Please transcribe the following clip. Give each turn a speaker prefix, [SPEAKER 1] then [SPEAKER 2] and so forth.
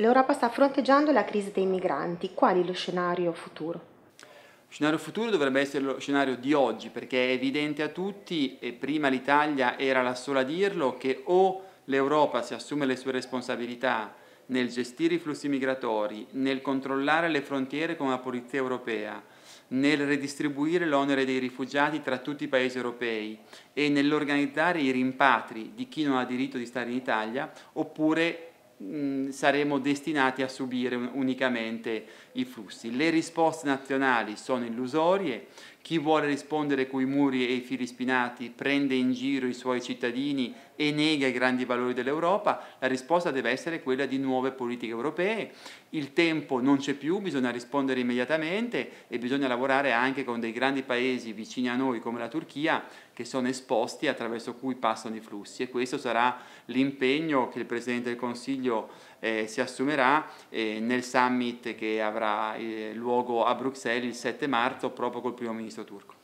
[SPEAKER 1] l'Europa sta fronteggiando la crisi dei migranti. Qual è lo scenario futuro?
[SPEAKER 2] Lo scenario futuro dovrebbe essere lo scenario di oggi, perché è evidente a tutti, e prima l'Italia era la sola a dirlo, che o l'Europa si assume le sue responsabilità nel gestire i flussi migratori, nel controllare le frontiere con la polizia europea, nel redistribuire l'onere dei rifugiati tra tutti i paesi europei e nell'organizzare i rimpatri di chi non ha diritto di stare in Italia, oppure Mm, saremo destinati a subire unicamente i flussi. Le risposte nazionali sono illusorie, chi vuole rispondere coi muri e i fili spinati prende in giro i suoi cittadini e nega i grandi valori dell'Europa, la risposta deve essere quella di nuove politiche europee. Il tempo non c'è più, bisogna rispondere immediatamente e bisogna lavorare anche con dei grandi paesi vicini a noi come la Turchia che sono esposti e attraverso cui passano i flussi e questo sarà l'impegno che il Presidente del Consiglio eh, si assumerà eh, nel summit che avrà eh, luogo a Bruxelles il 7 marzo proprio col primo ministro turco.